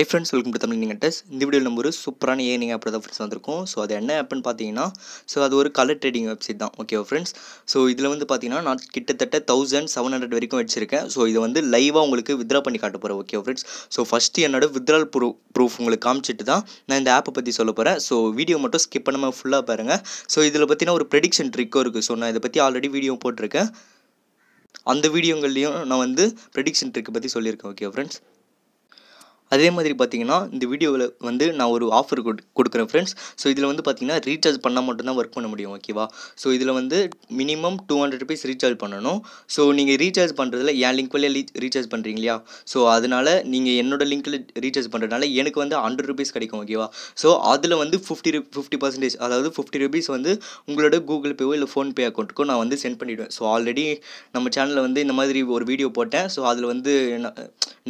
high friends welcome to Tamil நீங்கள் test இந்த video நம்ம ஒரு சூப்பரான ஏனிங் ஆப் தான் ஃப்ரெண்ட்ஸ் வந்திருக்கும் ஸோ அது என்ன ஆப்புன்னு பார்த்தீங்கன்னா ஸோ அது ஒரு கலர் ட்ரேடிங் வெப்சைட் தான் ஓகேவா ஃப்ரெண்ட்ஸ் ஸோ இதில் வந்து பார்த்தீங்கன்னா நான் கிட்டத்தட்ட தௌசண்ட் செவன் ஹண்ட்ரட் வரைக்கும் வச்சிருக்கேன் ஸோ இது வந்து லைவாக உங்களுக்கு வித்ரா பண்ணி காட்ட போகிறேன் ஓகே ஃப்ரெண்ட்ஸ் ஸோ ஃபஸ்ட்டு என்னோட வித்ரால் ப்ரூ ப்ரூஃப் உங்களுக்கு காமிச்சிட்டு தான் நான் இந்த ஆப்பை பற்றி சொல்ல போகிறேன் ஸோ வீடியோ மட்டும் ஸ்கிப் பண்ணாமல் ஃபுல்லாக பாருங்கள் ஸோ இதில் பார்த்தீங்கன்னா ஒரு ப்ரெடிக்ஷன் ட்ரிக்கும் இருக்குது ஸோ நான் இதை பற்றி ஆல்ரெடி வீடியோ போட்டிருக்கேன் அந்த வீடியோங்கள்லேயும் நான் வந்து ப்ரெடிக்ஷன் ட்ரிக்கை பற்றி சொல்லியிருக்கேன் ஓகே ஃப்ரெண்ட்ஸ் அதே மாதிரி பார்த்தீங்கன்னா இந்த வீடியோவில் வந்து நான் ஒரு ஆஃபர் கொடுக்குறேன் ஃப்ரெண்ட்ஸ் ஸோ இதில் வந்து பார்த்தீங்கன்னா ரீசார்ஜ் பண்ணால் மட்டும்தான் ஒர்க் பண்ண முடியும் ஓகேவா ஸோ இதில் வந்து minimum two hundred rupees recharge பண்ணணும் ஸோ நீங்கள் ரீசார்ஜ் பண்ணுறதுல என் லிங்க் வழியாக ரீசார்ஜ் பண்ணுறீங்க இல்லையா ஸோ அதனால் நீங்கள் என்னோடய லிங்க்கில் ரீசார்ஜ் பண்ணுறதுனால எனக்கு வந்து ஹண்ட்ரட் ருபீஸ் கிடைக்கும் ஓகேவா ஸோ அதில் வந்து ஃபிஃப்டி ஃபிஃப்டி பர்சன்டேஜ் அதாவது ஃபிஃப்டி ருபீஸ் வந்து உங்களோட கூகுள் பேவோ இல்லை ஃபோன்பே அக்கௌண்ட்டுக்கோ நான் வந்து சென்ட் பண்ணிவிடுவேன் ஸோ ஆல்ரெடி நம்ம சேனலில் வந்து இந்த மாதிரி ஒரு வீடியோ போட்டேன் ஸோ அதில் வந்து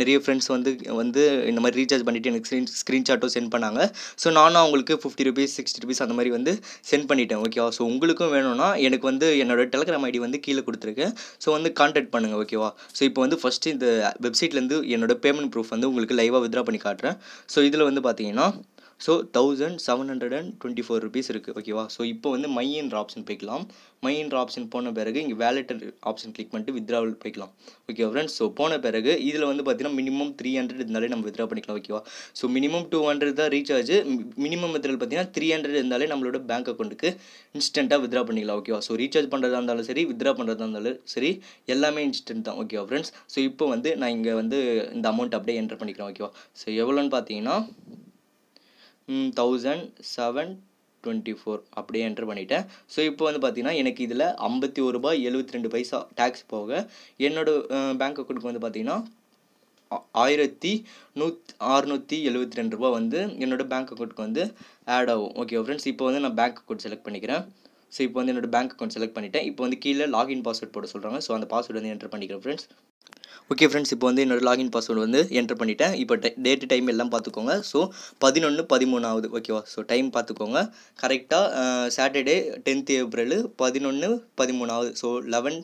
நிறைய ஃப்ரெண்ட்ஸ் வந்து வந்து இந்த மாதிரி ரீசார்ஜ் பண்ணிவிட்டு எனக்கு ஸ்க்ரீன் ஸ்க்ரீன்ஷாட்டும் சென்ட் பண்ணாங்க ஸோ நானும் அவங்களுக்கு ஃபிஃப்டி ருபீஸ் சிக்ஸ்டி ருபீஸ் அந்த மாதிரி வந்து சென்ட் பண்ணிட்டேன் ஓகேவா ஸோ உங்களுக்கும் வேணும்னா எனக்கு வந்து என்னோட டெலகிராம் ஐடி வந்து கீழே கொடுத்துருக்கேன் ஸோ வந்து கான்டாக்ட் பண்ணுங்கள் ஓகேவா ஸோ இப்போ வந்து ஃபஸ்ட்டு இந்த வெப்சைட்லேருந்து என்னோட பேமெண்ட் ப்ரூஃப் வந்து உங்களுக்கு லைவாக வித்ரா பண்ணி காட்டுறேன் ஸோ இதில் வந்து பார்த்தீங்கன்னா so thousand seven hundred and twenty four rupees இருக்குது ஓகேவா ஸோ இப்போ வந்து மையின்ற ஆப்ஷன் போய்க்கலாம் மையின்ற ஆப்ஷன் போன பிறகு இங்கே வேலெட்டர் ஆப்ஷன் கிளிக் பண்ணிட்டு வித்ராவல் போய்க்கலாம் ஓகே ஃப்ரெண்ட்ஸ் ஸோ போன பிறகு இதில் வந்து பார்த்தீங்கன்னா மினிமம் த்ரீ ஹண்ட்ரட் இருந்தாலே நம்ம வித்ரா பண்ணிக்கலாம் ஓகேவா ஸோ மினிமம் டூ ஹண்ட்ரட் தான் ரீசார்ஜ் மினிமம் வித்ரல் பார்த்தீங்கன்னா த்ரீ ஹண்ட்ரட் இருந்தாலே நம்மளோட பேங்க் அக்கௌண்ட்டுக்கு இன்ஸ்டண்ட்டாக வித்ரா பண்ணிக்கலாம் ஓகேவா ஸோ ரீசார்ஜ் பண்ணுறதா இருந்தாலும் சரி வித்ரா பண்ணுறதா இருந்தாலும் சரி எல்லாமே இன்ஸ்டன்ட் தான் ஓகேவா ஃப்ரெண்ட்ஸ் ஸோ இப்போ வந்து நான் இங்கே வந்து இந்த அமௌண்ட் அப்படியே என்டர் பண்ணிக்கிறேன் ஓகேவா ஸோ எவ்வளோன்னு பார்த்தீங்கன்னா தௌசண்ட் செவன் டுவெண்ட்டி ஃபோர் அப்படியே என்ட்ரு பண்ணிட்டேன் ஸோ இப்போ வந்து பார்த்தீங்கன்னா எனக்கு இதில் ஐம்பத்தி ஒரு ரூபாய் எழுபத்தி ரெண்டு பைசா டேக்ஸ் போக என்னோடய பேங்க் அக்கௌண்ட்டுக்கு வந்து பார்த்தீங்கன்னா ஆயிரத்தி நூத் அறுநூற்றி எழுபத்தி ரெண்டு ரூபா வந்து என்னோடய பேங்க் அக்கௌண்ட்டுக்கு வந்து ஆட் ஆகும் ஓகே ஃப்ரெண்ட்ஸ் இப்போ வந்து நான் பேங்க் அக்கௌண்ட் செலக்ட் பண்ணிக்கிறேன் ஸோ இப்போ வந்து என்னோடய பேங்க் அக்கௌண்ட் செலக்ட் பண்ணிட்டேன் இப்போ வந்து கீழே லாகின் பாஸ்வேர்ட் போட சொல்கிறாங்க ஸோ அந்த பாஸ்வேர்டு வந்து என்ட்ரு பண்ணிக்கிறேன் ஃப்ரெண்ட்ஸ் ஓகே ஃப்ரெண்ட்ஸ் இப்போ வந்து என்னோடய லாகின் பாஸ்வேர்டு வந்து என்டர் பண்ணிட்டேன் இப்போ டேட்டு டைம் எல்லாம் பார்த்துக்கோங்க ஸோ பதினொன்று பதிமூணாவது ஓகேவா ஸோ டைம் பார்த்துக்கோங்க கரெக்டாக சாட்டர்டே டென்த் ஏப்ரல் பதினொன்று பதிமூணாவது ஸோ லெவன்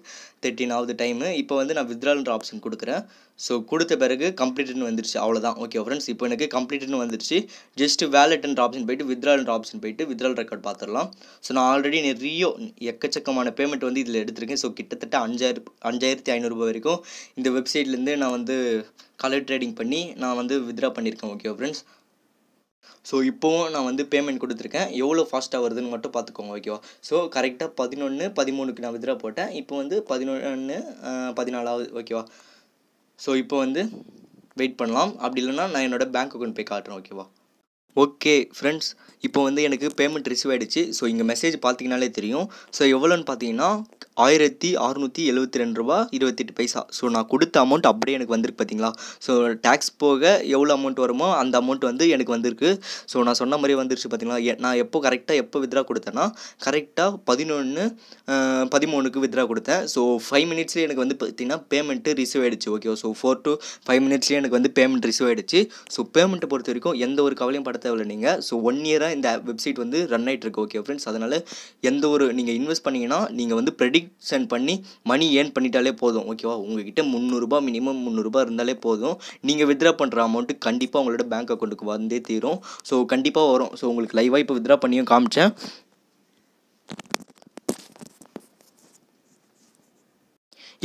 தேர்ட்டின் டைமு இப்போ வந்து நான் வித்ரால்ன்ற ஆப்ஷன் கொடுக்குறேன் ஸோ கொடுத்த பிறகு கம்ப்ளீட்னு வந்துருச்சு அவ்வளோதான் ஓகே ஃப்ரெண்ட்ஸ் இப்போ எனக்கு கம்ப்ளீட்னு வந்துருச்சு ஜஸ்ட் வேலெட்ன்ற ஆப்ஷன் போயிட்டு வித்ரால்ன்ற ஆப்ஷன் போயிட்டு வித்ரால் ரெக்கார்ட் பார்த்துடலாம் ஸோ நான் ஆல்ரெடி நிறைய எக்கச்சக்கமான பேமெண்ட் வந்து இதில் எடுத்திருக்கேன் ஸோ கிட்டத்தட்ட அஞ்சாயிரம் அஞ்சாயிரத்தி ஐநூறுரூபா வரைக்கும் இந்த வெப்சைட்லேருந்து நான் வந்து கலர் ட்ரேடிங் பண்ணி நான் வந்து வித்ரா பண்ணியிருக்கேன் ஓகே ஃப்ரெண்ட்ஸ் ஸோ இப்போவும் நான் வந்து பேமெண்ட் கொடுத்துருக்கேன் எவ்வளோ ஃபாஸ்ட்டாக வருதுன்னு மட்டும் பார்த்துக்கோங்க ஓகேவா ஸோ கரெக்டாக பதினொன்று பதிமூணுக்கு நான் வித்ரா போட்டேன் இப்போ வந்து பதினொன்று பதினாலாவது ஓகேவா ஸோ இப்போ வந்து வெயிட் பண்ணலாம் அப்படி இல்லைனா நான் என்னோடய பேங்க் அக்கௌண்ட் போய் காட்டுறேன் ஓகேவா ஓகே ஃப்ரெண்ட்ஸ் இப்போ வந்து எனக்கு பேமெண்ட் ரிசீவ் ஆகிடுச்சு ஸோ இங்கே மெசேஜ் பார்த்தீங்கனாலே தெரியும் ஸோ எவ்வளோன்னு பார்த்தீங்கன்னா ஆயிரத்தி அறுநூற்றி எழுபத்தி ரெண்டு ரூபா இருபத்தெட்டு பைசா ஸோ நான் கொடுத்த அமௌண்ட் அப்படியே எனக்கு வந்திருக்கு பார்த்தீங்களா ஸோ டேக்ஸ் போக எவ்வளோ அமௌண்ட் வருமோ அந்த அமௌண்ட் வந்து எனக்கு வந்திருக்கு ஸோ நான் சொன்ன மாதிரி வந்துருச்சு பார்த்தீங்களா நான் எப்போ கரெக்டாக எப்போ வித்ரா கொடுத்தேன்னா கரெக்டாக பதினொன்று பதிமூணுக்கு வித்ரா கொடுத்தேன் ஸோ ஃபைவ் மினிட்ஸ்லேயே எனக்கு வந்து பார்த்திங்கன்னா பேமெண்ட்டு ரிசீவ் ஆகிடுச்சு okay so four to five மினிட்ஸ்லேயே எனக்கு வந்து பேமெண்ட் ரிசீவ் ஆகிடுச்சு ஸோ பேமெண்ட்டை பொறுத்த வரைக்கும் எந்த ஒரு கவலையும் பட நீங்கள் ஸோ ஒன் இயராக இந்த வெப்சைட் வந்து ரன் ஆகிட்டு இருக்கு ஓகே ஃப்ரெண்ட்ஸ் அதனால் எந்த ஒரு நீங்கள் இன்வெஸ்ட் பண்ணிங்கன்னா நீங்கள் வந்து ப்ரெடிக்ஷன் பண்ணி மணி ஏர்ன் பண்ணிட்டாலே போதும் ஓகேவா உங்ககிட்ட முந்நூறுரூபா மினிமம் முந்நூறுரூபா இருந்தாலே போதும் நீங்கள் வித்ரா பண்ணுற அமௌண்ட்டு கண்டிப்பாக உங்களோட பேங்க் அக்கௌண்ட்டுக்கு வந்தே தீரும் ஸோ கண்டிப்பாக வரும் ஸோ உங்களுக்கு லைவாக இப்போ வித்ரா பண்ணியும் காமிச்சேன்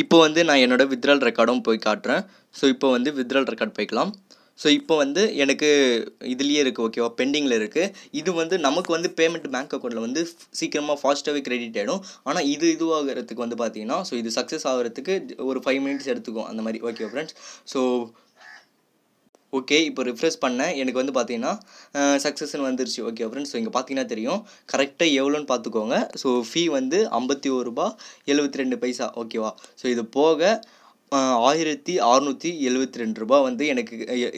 இப்போ வந்து நான் என்னோடய வித்ரால் ரெக்கார்டும் போய் காட்டுறேன் ஸோ இப்போ வந்து வித்ரால் ரெக்கார்ட் போய்க்கலாம் ஸோ இப்போ வந்து எனக்கு இதுலேயே இருக்குது ஓகேவா பெண்டிங்கில் இருக்குது இது வந்து நமக்கு வந்து பேமெண்ட் பேங்க் அக்கௌண்ட்டில் வந்து சீக்கிரமாக ஃபாஸ்ட்டாகவே கிரெடிட் ஆகிடும் ஆனால் இது இதுவாகிறதுக்கு வந்து பார்த்தீங்கன்னா ஸோ இது சக்ஸஸ் ஆகிறதுக்கு ஒரு ஃபைவ் மினிட்ஸ் எடுத்துக்கும் அந்த மாதிரி ஓகே ஃப்ரெண்ட்ஸ் ஸோ ஓகே இப்போ ரிஃப்ரெஷ் பண்ணேன் எனக்கு வந்து பார்த்தீங்கன்னா சக்ஸஸ்ன்னு வந்துருச்சு ஓகே ஃப்ரெண்ட்ஸ் ஸோ இங்கே பார்த்தீங்கன்னா தெரியும் கரெக்டாக எவ்வளோன்னு பார்த்துக்கோங்க ஸோ ஃபீ வந்து ஐம்பத்தி ஒரு ரூபா எழுபத்தி ரெண்டு பைசா ஓகேவா ஸோ இது போக ஆயிரத்தி அறநூற்றி எழுபத்தி ரெண்டு ரூபா வந்து எனக்கு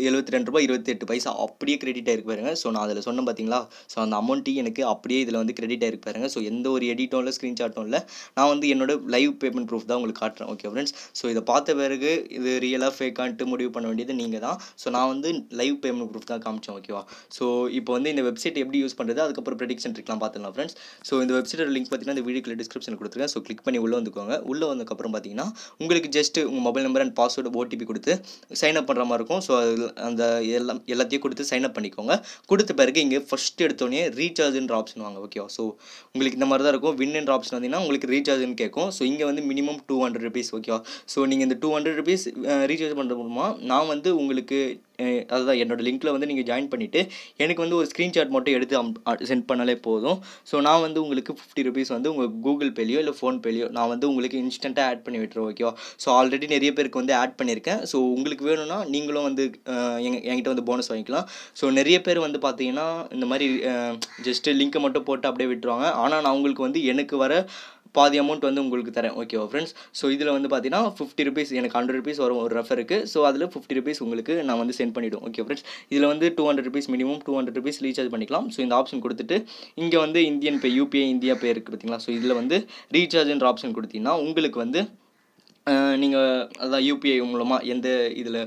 எழுபத்தி ரெண்டு ரூபாய் இருபத்தி எட்டு பைசா அப்படியே கிரெடிட் ஆயிருக்கு பாருங்க ஸோ நான் அதில் சொன்னேன் பார்த்தீங்களா ஸோ அந்த அமௌண்ட்டையும் எனக்கு அப்படியே இதில் வந்து கிரெடிட் ஆயிருக்கு பாருங்க ஸோ எந்த ஒரு எடிட்டும் இல்லை ஸ்க்ரீன்ஷாட்டும் இல்லை நான் வந்து என்னோட லைவ் பேமெண்ட் ப்ரூஃப் தான் உங்களுக்கு காட்டுறேன் ஓகே ஃப்ரெண்ட்ஸ் ஸோ இதை பார்த்த பிறகு இது ரியலாக ஃபேக்கான்ட்டு முடிவு பண்ண வேண்டியது நீங்கள் தான் ஸோ நான் வந்து லைவ் பேமெண்ட் ப்ரூஃப் தான் காமிச்சேன் ஓகேவா ஸோ இப்போ வந்து இந்த வெப்சைட் எப்படி யூஸ் பண்ணுறது அதுக்கப்புறம் ப்ரெடிக்ஷன் இருக்கலாம் பார்த்துக்கலாம் ஃப்ரெண்ட்ஸ் ஸோ இந்த வெப்சைட்டோட லிங்க் பார்த்தீங்கன்னா இந்த வீடியோக்குள்ள டிஸ்கிரிப்ஷனில் கொடுத்துருக்கேன் ஸோ கிளிக் பண்ணி உள்ளே வந்துக்கோங்க உள்ளே வந்ததுக்கப்புறம் பார்த்தீங்கன்னா உங்களுக்கு ஜஸ்ட்டு உங்கள் mobile number and password OTP கொடுத்து சைன் அப் பண்ணுற மாதிரி இருக்கும் ஸோ அந்த எல்லாம் எல்லாத்தையும் கொடுத்து சைன் அப் பண்ணிக்கோங்க கொடுத்த பிறகு இங்கே ஃபஸ்ட் எடுத்தோடனே ரீசார்ஜுன்ற ஆப்ஷன் வாங்க ஓகேவா ஸோ உங்களுக்கு இந்த மாதிரி தான் இருக்கும் வின்ன்ற ஆப்ஷன் வந்தீங்கன்னா உங்களுக்கு ரீசார்ஜ்னு கேட்கும் ஸோ இங்கே வந்து மினிமம் டூ ஹண்ட்ரட் ருபீஸ் ஓகேவா ஸோ நீங்கள் இந்த டூ ஹண்ட்ரட் ருபீஸ் ரீசார்ஜ் பண்ணுற மூலமாக நான் வந்து உங்களுக்கு அதுதான் என்னோடய லிங்க்கில் வந்து நீங்கள் ஜாயின் பண்ணிவிட்டு எனக்கு வந்து ஒரு ஸ்க்ரீன்ஷாட் மட்டும் எடுத்து அம் சென்ட் பண்ணாலே போதும் ஸோ நான் வந்து உங்களுக்கு ஃபிஃப்டி ருபீஸ் வந்து உங்கள் கூகுள் பேலையோ இல்லை ஃபோன்பேலையோ நான் வந்து உங்களுக்கு இன்ஸ்டண்ட்டாக ஆட் பண்ணி விட்டுருவோம் ஓகேவா ஸோ ஆல்ரெடி நிறைய பேருக்கு வந்து ஆட் பண்ணியிருக்கேன் ஸோ உங்களுக்கு வேணும்னா நீங்களும் வந்து எங் என்கிட்ட வந்து போனஸ் வாங்கிக்கலாம் ஸோ நிறைய பேர் வந்து பார்த்தீங்கன்னா இந்த மாதிரி ஜஸ்ட்டு லிங்க்கை மட்டும் போட்டு அப்படியே விட்டுருவாங்க ஆனால் நான் உங்களுக்கு வந்து எனக்கு வர பாதி அமௌண்ட் வந்து உங்களுக்கு தரேன் ஓகேவா ஃப்ரெண்ட்ஸ் ஸோ இதில் வந்து பார்த்தீங்கன்னா ஃபிஃப்டி ருபீஸ் எனக்கு ஹண்ட்ரட் ருபீஸ் வரும் ஒரு இருக்குது ஸோ அதில் ஃபிஃப்டி ருபீஸ் உங்களுக்கு நான் வந்து சென்ட் பண்ணிவிடும் ஓகே ஃப்ரெண்ட்ஸ் இதில் வந்து two hundred rupees minimum two hundred rupees recharge பண்ணிக்கலாம் ஸோ இந்த ஆப்ஷன் கொடுத்துட்டு இங்கே வந்து Indian pay UPI India pay இருக்குது பார்த்தீங்களா ஸோ இதில் வந்து ரீசார்ஜ்ன்ற ஆப்ஷன் கொடுத்தீங்கன்னா உங்களுக்கு வந்து நீங்கள் அதான் யூபிஐ மூலமாக எந்த இதில்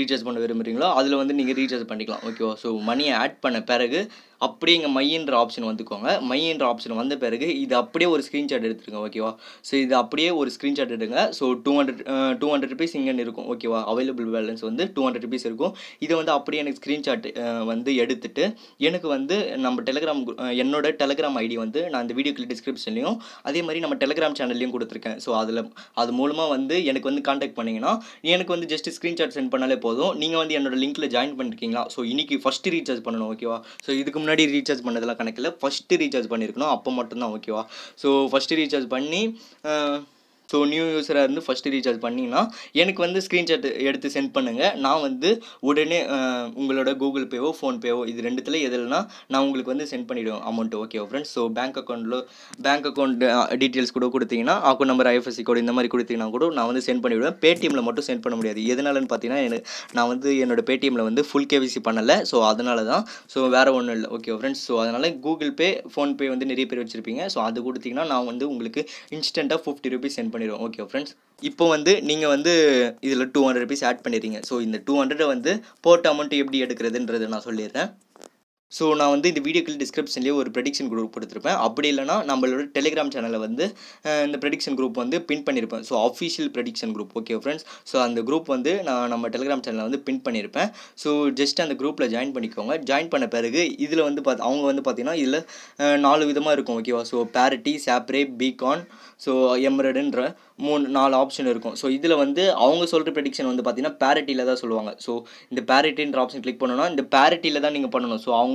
ரீசார்ஜ் பண்ண விரும்புகிறீங்களோ அதில் வந்து நீங்கள் ரீசார்ஜ் பண்ணிக்கலாம் ஓகேவா ஸோ மணியை ஆட் பண்ண பிறகு அப்படியே இங்கே மையின்ற ஆப்ஷன் வந்துக்கோங்க மையின்ற ஆப்ஷன் வந்த பிறகு இது அப்படியே ஒரு ஸ்க்ரீன்ஷாட் எடுத்துருங்க ஓகேவா ஸோ இது அப்படியே ஒரு ஸ்க்ரீன்ஷாட் எடுங்க so two hundred two hundred rupees இங்கேன்னு இருக்கும் ஓகேவா அவைலபிள் பேலன்ஸ் வந்து டூ ஹண்ட்ரட் ருபீஸ் இருக்கும் இதை வந்து அப்படியே எனக்கு ஸ்க்ரீன்ஷாட் வந்து எடுத்துட்டு எனக்கு வந்து நம்ம டெலகிராம் என்னோட டெலகிராம் ஐடி வந்து நான் இந்த வீடியோக்கு டிஸ்கிரிப்ஷன்லையும் அதே மாதிரி நம்ம டெலகிராம் சேனல்லையும் கொடுத்துருக்கேன் ஸோ அதில் அது மூலமாக வந்து எனக்கு வந்து கான்டாக்ட் பண்ணிங்கன்னா எனக்கு வந்து ஜஸ்ட் ஸ்க்ரீன்ஷாட் சென்ட் பண்ணாலே போதும் நீங்கள் வந்து என்னோடய லிங்க்கில் ஜாயின் பண்ணிருக்கீங்களா ஸோ இன்றைக்கி ஃபஸ்ட்டு ரீசார்ஜ் பண்ணணும் ஓகேவா ஸோ இதுக்கு முன்னாடி ரீசார்ஜ் பண்ணதெல்லாம் கணக்கில் ஃபஸ்ட்டு ரீசார்ஜ் பண்ணியிருக்கணும் அப்போ மட்டும்தான் ஓகேவா ஸோ ஃபஸ்ட்டு ரீசார்ஜ் பண்ணி ஸோ நியூ யூஸராக இருந்து ஃபஸ்ட்டு ரீசார்ஜ் பண்ணிங்கன்னா எனக்கு வந்து ஸ்க்ரீன்ஷாட் எடுத்து சென்ட் பண்ணுங்கள் நான் வந்து உடனே உங்களோட கூகுள் பேவோ ஃபோன்பேவோ இது ரெண்டுத்தில் எதுலனா நான் உங்களுக்கு வந்து சென்ட் பண்ணிவிடுவேன் amount okay friends so bank அக்கௌண்ட்டில் பேங்க் அக்கௌண்ட் டீட்டெயில்ஸ் கூட கொடுத்தீங்கன்னா அக்கௌண்ட் நம்பர் ஐஎஃப்எஸ்சி கோடு இந்த மாதிரி கொடுத்தீங்கன்னா கூட நான் வந்து சென்ட் பண்ணிவிடுவேன் பேடிஎம்மில் மட்டும் சென்ட் பண்ண முடியாது எதனாலன்னு பார்த்தீங்கன்னா எனக்கு நான் வந்து என்னோட பேடிஎம்மில் வந்து ஃபுல் கேவிசி பண்ணலை ஸோ அதனால தான் ஸோ வேறு ஒன்றும் இல்லை ஓகே ஃப்ரெண்ட்ஸ் ஸோ அதனால் கூகுள் பே ஃபோன்பே வந்து நிறைய பேர் வச்சுருப்பீங்க ஸோ அது கொடுத்தீங்கன்னா நான் வந்து உங்களுக்கு இன்ஸ்டண்ட்டாக ஃபிஃப்டி ருபீஸ் சென்ட் பண்ணிடுவோம் ஓகே ஃப்ரெண்ட்ஸ் இப்போ வந்து நீங்கள் வந்து இதில் டூ ஹண்ட்ரட் ருபீஸ் ஆட் பண்ணிடுறீங்க ஸோ இந்த டூ ஹண்ட்ரட் வந்து போட்ட அமௌண்ட்டு எப்படி எடுக்கிறதுன்றது நான் சொல்லிடுறேன் ஸோ நான் வந்து இந்த வீடியோக்கள் டிஸ்கிரிப்ஷன்லேயே ஒரு ப்ரெடிக்ஷன் குரூப் கொடுத்துருப்பேன் அப்படி இல்லைனா நம்மளோட டெலிகிராம் சேனலில் வந்து இந்த ப்ரெடிக்ஷன் குரூப் வந்து பின் பண்ணியிருப்பேன் so official prediction group okay friends so அந்த குரூப் வந்து நான் நம்ம டெலிகிராம் சேனலில் வந்து பின் பண்ணியிருப்பேன் ஸோ ஜஸ்ட் அந்த குரூப்பில் ஜாயின் பண்ணிக்கோங்க ஜாயின் பண்ண பிறகு இதில் வந்து பார்த்து அவங்க வந்து பார்த்திங்கன்னா இதில் நாலு விதமாக இருக்கும் ஓகேவா ஸோ பேரட்டி சாப்ரே பிகான் ஸோ எம்ரடுன்ற மூணு நாலு ஆப்ஷன் இருக்கும் ஸோ இதில் வந்து அவங்க சொல்கிற ப்ரெடிக்ஷன் வந்து பார்த்திங்கன்னா பேரட்டியில் தான் சொல்லுவாங்க ஸோ இந்த பேரட்டின்ற ஆப்ஷன் கிளிக் பண்ணணும்னா இந்த பேரட்டியில் தான் நீங்கள் பண்ணணும் ஸோ அவங்க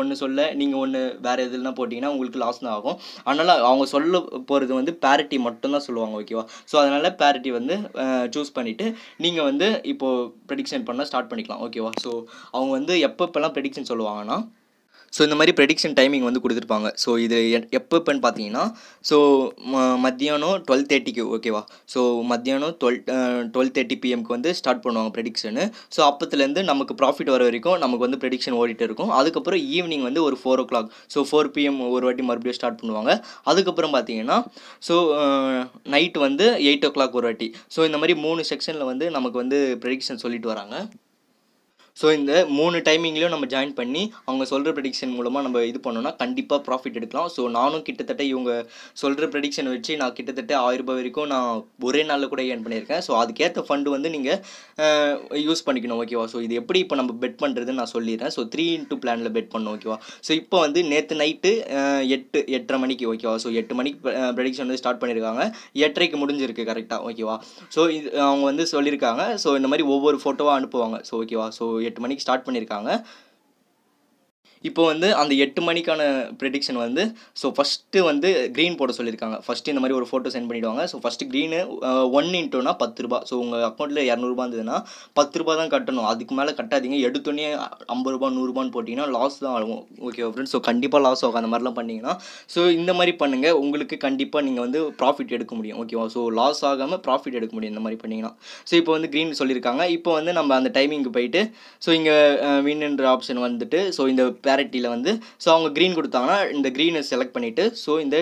ஒன்று சொல்ல நீங்கள் ஒன்று வேறு எதுலாம் போட்டிங்கன்னா உங்களுக்கு லாஸ் தான் ஆகும் அதனால் அவங்க சொல்ல போகிறது வந்து பேரிட்டி மட்டும்தான் சொல்லுவாங்க ஓகேவா ஸோ அதனால் பேரிட்டி வந்து சூஸ் பண்ணிவிட்டு நீங்கள் வந்து இப்போது ப்ரெடிக்ஷன் பண்ணால் ஸ்டார்ட் பண்ணிக்கலாம் ஓகேவா ஸோ அவங்க வந்து எப்பப்பெல்லாம் ப்ரெடிக்ஷன் சொல்லுவாங்கன்னா ஸோ இந்த மாதிரி ப்ரெடிக்ஷன் டைமிங் வந்து கொடுத்துருப்பாங்க ஸோ இது எப்போன்னு பார்த்தீங்கன்னா ஸோ மத்தியானம் டுவெல் தேர்ட்டிக்கு ஓகேவா ஸோ மத்தியானம் டுவெல் டுவெல் தேர்ட்டி பிஎம்க்கு வந்து ஸ்டார்ட் பண்ணுவாங்க ப்ரெடிக்ஷனு ஸோ அப்போத்துலேருந்து நமக்கு ப்ராஃபிட் வர வரைக்கும் நமக்கு வந்து ப்ரெடிக்ஷன் ஓடிட்டு இருக்கும் அதுக்கப்புறம் ஈவினிங் வந்து ஒரு four o'clock so four PM ஒரு வாட்டி மறுபடியும் ஸ்டார்ட் பண்ணுவாங்க அதுக்கப்புறம் பார்த்தீங்கன்னா ஸோ நைட் வந்து எயிட் ஓ கிளாக் ஒரு வாட்டி ஸோ இந்த மாதிரி மூணு செக்ஷனில் வந்து நமக்கு வந்து ப்ரெடிக்ஷன் சொல்லிட்டு வராங்க ஸோ இந்த மூணு டைமிங்லேயும் நம்ம ஜாயின் பண்ணி அவங்க சொல்கிற ப்ரெடிக்ஷன் மூலமாக நம்ம இது பண்ணோம்னா கண்டிப்பாக ப்ராஃபிட் எடுக்கலாம் ஸோ நானும் கிட்டத்தட்ட இவங்க சொல்கிற ப்ரெடிக்ஷன் வச்சு நான் கிட்டத்தட்ட ஆயிரம் ரூபாய் வரைக்கும் நான் ஒரே நாளில் கூட ஏர்ன் பண்ணியிருக்கேன் ஸோ அதுக்கேற்ற ஃபண்டு வந்து நீங்கள் யூஸ் பண்ணிக்கணும் ஓகேவா ஸோ இது எப்படி இப்போ நம்ம பெட் பண்ணுறதுன்னு நான் சொல்லிடுறேன் ஸோ த்ரீ இன்ட்டு பிளானில் பெட் பண்ணோம் ஓகேவா ஸோ இப்போ வந்து நேற்று நைட்டு எட்டு எட்டரை மணிக்கு ஓகேவா ஸோ எட்டு மணிக்கு ப்ரெடிக்ஷன் வந்து ஸ்டார்ட் பண்ணியிருக்காங்க எட்டரைக்கு முடிஞ்சிருக்கு கரெக்டாக ஓகேவா ஸோ இது அவங்க வந்து சொல்லியிருக்காங்க ஸோ இந்த மாதிரி ஒவ்வொரு ஃபோட்டோவாக அனுப்புவாங்க ஸோ ஓகேவா ஸோ எட்டு மணிக்கு ஸ்டார்ட் பண்ணியிருக்காங்க இப்போ வந்து அந்த எட்டு மணிக்கான ப்ரெடிக்ஷன் வந்து ஸோ ஃபஸ்ட்டு வந்து க்ரீன் போட சொல்லியிருக்காங்க ஃபஸ்ட்டு இந்த மாதிரி ஒரு ஃபோட்டோ சென்ட் பண்ணிவிடுவாங்க ஸோ ஃபஸ்ட்டு க்ரீனு ஒன் இன்ட்டுனா பத்து ரூபா ஸோ உங்கள் அக்கௌண்ட்டில் இரநூறுபா இருந்ததுன்னா பத்து ரூபா தான் கட்டணும் அதுக்கு மேலே கட்டாதீங்க எடுத்தோடனே ஐம்பது ரூபா நூறுரூபான்னு போட்டிங்கன்னா லாஸ் தான் ஆகும் ஓகே ஃப்ரெண்ட்ஸ் ஸோ கண்டிப்பாக லாஸ் ஆகும் அந்த மாதிரிலாம் பண்ணிங்கன்னா ஸோ இந்த மாதிரி பண்ணுங்கள் உங்களுக்கு கண்டிப்பாக நீங்கள் வந்து ப்ராஃபிட் எடுக்க முடியும் ஓகேவா ஸோ லாஸ் ஆகாமல் ப்ராஃபிட் எடுக்க முடியும் இந்த மாதிரி பண்ணிங்கன்னா ஸோ இப்போ வந்து க்ரீன் சொல்லியிருக்காங்க இப்போ வந்து நம்ம அந்த டைமிங்க்கு போயிட்டு ஸோ இங்கே வின் ஆப்ஷன் வந்துட்டு ஸோ இந்த பேரட்டியில் வந்து ஸோ அவங்க க்ரீன் கொடுத்தாங்கன்னா இந்த க்ரீனை செலக்ட் பண்ணிவிட்டு ஸோ இந்த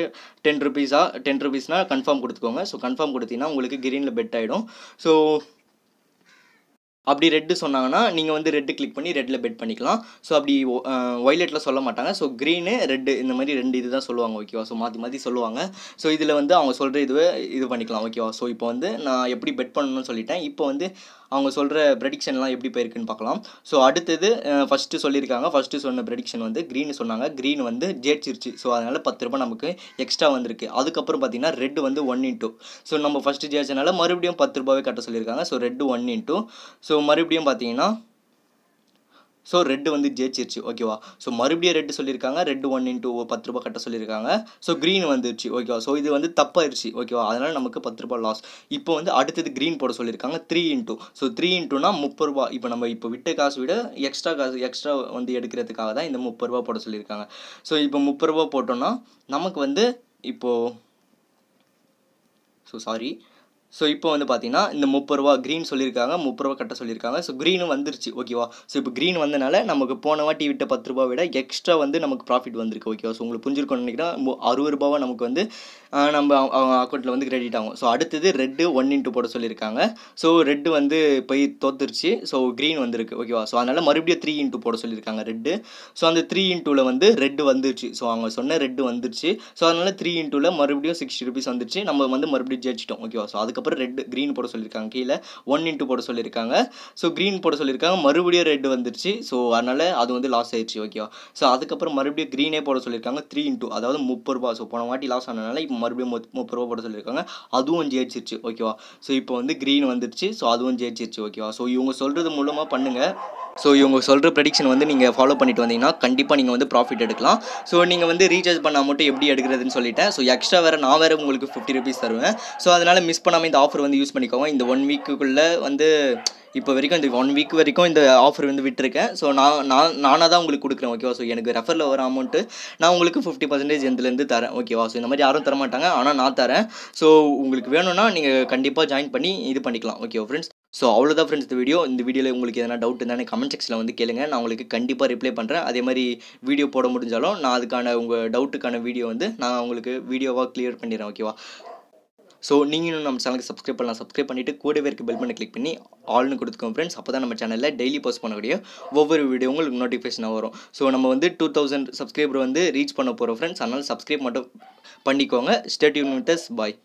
டென் ருபீஸாக டென் ருபீஸ்னால் கன்ஃபார்ம் கொடுத்துக்கோங்க ஸோ கன்ஃபார்ம் கொடுத்தீங்கன்னா உங்களுக்கு க்ரீனில் பெட் ஆகிடும் ஸோ அப்படி ரெட்டு சொன்னாங்கன்னா நீங்கள் வந்து ரெட்டு கிளிக் பண்ணி ரெட்டில் பெட் பண்ணிக்கலாம் ஸோ அப்படி ஒய்லெட்டில் சொல்ல மாட்டாங்க ஸோ க்ரீனு ரெட்டு இந்த மாதிரி ரெண்டு இது தான் சொல்லுவாங்க ஓகேவா ஸோ மாற்றி மாற்றி சொல்லுவாங்க ஸோ இதில் வந்து அவங்க சொல்கிற இதுவே இது பண்ணிக்கலாம் ஓகேவா ஸோ இப்போ வந்து நான் எப்படி பெட் பண்ணணும்னு சொல்லிட்டேன் இப்போ வந்து அவங்க சொல்கிற ப்ரெடிக்ஷன்லாம் எப்படி போயிருக்குன்னு பார்க்கலாம் ஸோ அடுத்தது ஃபஸ்ட்டு சொல்லியிருக்காங்க ஃபஸ்ட்டு சொன்ன ப்ரெடிக்ஷன் வந்து க்ரீன் சொன்னாங்க க்ரீன் வந்து ஜெயிச்சிருச்சு ஸோ அதனால் பத்து ரூபாய் நமக்கு எக்ஸ்ட்ரா வந்திருக்கு அதுக்கப்புறம் பார்த்தீங்கன்னா ரெட் வந்து ஒன் இன்ட்டு ஸோ நம்ம ஃபஸ்ட்டு ஜெயிச்சனால மறுபடியும் பத்து ரூபாவே கட்ட சொல்லியிருக்காங்க so red one into so மறுபடியும் பார்த்தீங்கன்னா ஸோ ரெட்டு வந்து ஜெயிச்சிருச்சு ஓகேவா ஸோ மறுபடியும் ரெட்டு சொல்லியிருக்காங்க ரெட்டு ஒன் இன்ட்டு பத்து ரூபா கட்ட சொல்லியிருக்காங்க ஸோ க்ரீன் வந்துருச்சு ஓகேவா ஸோ இது வந்து தப்பாயிருச்சு ஓகேவா அதனால் நமக்கு பத்து ரூபா லாஸ் இப்போ வந்து அடுத்தது க்ரீன் போட சொல்லியிருக்காங்க த்ரீ இன்ட்டு ஸோ த்ரீ இன்ட்டுனா முப்பது ரூபா இப்போ நம்ம இப்போ விட்ட காசு விட எக்ஸ்ட்ரா காசு எக்ஸ்ட்ரா வந்து எடுக்கிறதுக்காக தான் இந்த முப்பது ரூபா போட சொல்லியிருக்காங்க ஸோ இப்போ முப்பது ரூபா போட்டோன்னா நமக்கு வந்து இப்போது ஸோ சாரி ஸோ இப்போ வந்து பார்த்தீங்கன்னா இந்த முப்பது ரூபா க்ரீன் சொல்லியிருக்காங்க முப்பது ரூபா கட்ட சொல்லியிருக்காங்க ஸோ க்ரீனும் வந்துருச்சு ஓகேவா ஸோ இப்போ க்ரீன் வந்தனால நமக்கு போன வாட்டி விட்ட பத்து ரூபா விட எக்ஸ்ட்ரா வந்து நமக்கு ப்ராஃபிட் வந்திருக்கு ஓகேவா ஸோ உங்களுக்கு புரிஞ்சிருக்கோம் நினைக்கிறேன் அறுபது ரூபாவை நமக்கு வந்து நம்ம அவங்க அக்கௌண்ட்டில் வந்து கிரெடிட் ஆகும் ஸோ அடுத்தது ரெட்டு ஒன் இன்ட்டு போட சொல்லியிருக்காங்க ஸோ ரெட்டு வந்து போய் தோத்துருச்சு ஸோ க்ரீன் வந்திருக்கு ஓகேவா ஸோ அதனால் மறுபடியும் த்ரீ இன்ட்டு போட சொல்லியிருக்காங்க ரெட்டு ஸோ அந்த த்ரீ இன்ட்டூவில் வந்து ரெட்டு வந்துருச்சு ஸோ அவங்க சொன்ன ரெட்டு வந்துருச்சு ஸோ அதனால் த்ரீ இன்ட்டுல மறுபடியும் சிக்ஸ்டி ருபீஸ் வந்துருச்சு நம்ம வந்து மறுபடியும் ஜெயிச்சிட்டோம் ஓகேவா ஸோ அதுக்கப்புறம் அதுக்கப்புறம் ரெட் க்ரீன் போட சொல்லியிருக்காங்க கீழே ஒன் இன்ட்டு போட சொல்லியிருக்காங்க ஸோ க்ரீன் போட சொல்லியிருக்காங்க மறுபடியும் ரெட் வந்துருச்சு ஸோ அதனால் அது வந்து லாஸ் ஆயிடுச்சு ஓகேவா ஸோ அதுக்கப்புறம் மறுபடியும் க்ரீனே போட சொல்லியிருக்காங்க த்ரீ இன்ட்டு அதாவது முப்பது ரூபா ஸோ போன வாட்டி லாஸ் ஆனதுனால இப்போ மறுபடியும் முப்பது ரூபா போட சொல்லியிருக்காங்க அதுவும் ஜெயிச்சிருச்சு ஓகேவா ஸோ இப்போ வந்து க்ரீன் வந்துருச்சு ஸோ அதுவும் ஜெயிச்சிருச்சு ஓகேவா ஸோ இவங்க சொல்கிறது மூலமாக பண்ணுங்கள் ஸோ இவங்க சொல்கிற ப்ரெடிக்ஷன் வந்து நீங்கள் ஃபாலோ பண்ணிட்டு வந்தீங்கன்னா கண்டிப்பாக நீங்கள் வந்து ப்ராஃபிட் எடுக்கலாம் ஸோ நீங்கள் வந்து ரீசார்ஜ் பண்ணால் மட்டும் எப்படி எடுக்கிறதுன்னு சொல்லிட்டேன் ஸோ எக்ஸ்ட்ரா வேறு நான் வேறு உங்களுக்கு ஃபிஃப்டி ருபீஸ் தருவேன் ஸோ அதனால் மிஸ் பண்ணாமல் இந்த ஆஃபர் வந்து யூஸ் பண்ணிக்கோங்க இந்த ஒன் வீக்குக்குள்ளே வந்து இப்போ வரைக்கும் இந்த ஒன் வீக் வரைக்கும் இந்த ஆஃபர் வந்து விட்டுருக்கேன் ஸோ நான் நான் நானாக தான் உங்களுக்கு கொடுக்குறேன் ஓகேவா ஸோ எனக்கு ரெஃபரில் வர அமௌண்ட்டு நான் உங்களுக்கு ஃபிஃப்டி பர்சன்டேஜ் இதுலேருந்து தரேன் ஓகேவா ஸோ இந்த மாதிரி யாரும் தரமாட்டாங்க ஆனால் நான் தரேன் ஸோ உங்களுக்கு வேணும்னா நீங்கள் கண்டிப்பாக ஜாயின் பண்ணி இது பண்ணிக்கலாம் ஓகேவா ஃப்ரெண்ட்ஸ் ஸோ அவ்வளோதான் ஃப்ரெண்ட்ஸ் இந்த வீடியோ இந்த வீடியோவில் உங்களுக்கு எதனா டவுட் இருந்தால் கமெண்ட் செக்ஷனில் வந்து கேளுங்க நான் உங்களுக்கு கண்டிப்பாக ரிப்ளை பண்ணுறேன் அதே மாதிரி வீடியோ போட முடிஞ்சாலும் நான் அதுக்கான உங்கள் டவுட்டுக்கான வீடியோ வந்து நான் உங்களுக்கு வீடியோவாக கிளியர் பண்ணிடுறேன் ஓகேவா ஸோ நீங்களும் நம்ம சேனலுக்கு சப்ஸ்கிரைப் பண்ணலாம் சப்ஸ்கிரைப் பண்ணிவிட்டு கூடவே இருக்க பெல் பண்ணி கிளிக் பண்ணி ஆல்னு கொடுத்துக்கோங்க ஃப்ரெண்ட்ஸ் அப்போ தான் நம்ம சேனலில் டெய்லி போஸ்ட் பண்ணக்கூடிய ஒவ்வொரு வீடியோ உங்களுக்கு நோட்டிஃபிகேஷனாக வரும் ஸோ நம்ம வந்து டூ தௌசண்ட் சப்ஸ்கிரைபர் வந்து ரீச் பண்ண போகிறோம் ஃப்ரெண்ட்ஸ் அதனால் சப்ஸ்கிரைப் மட்டும் பண்ணிக்கோங்க ஸ்டேட்யூன் வித் பாய்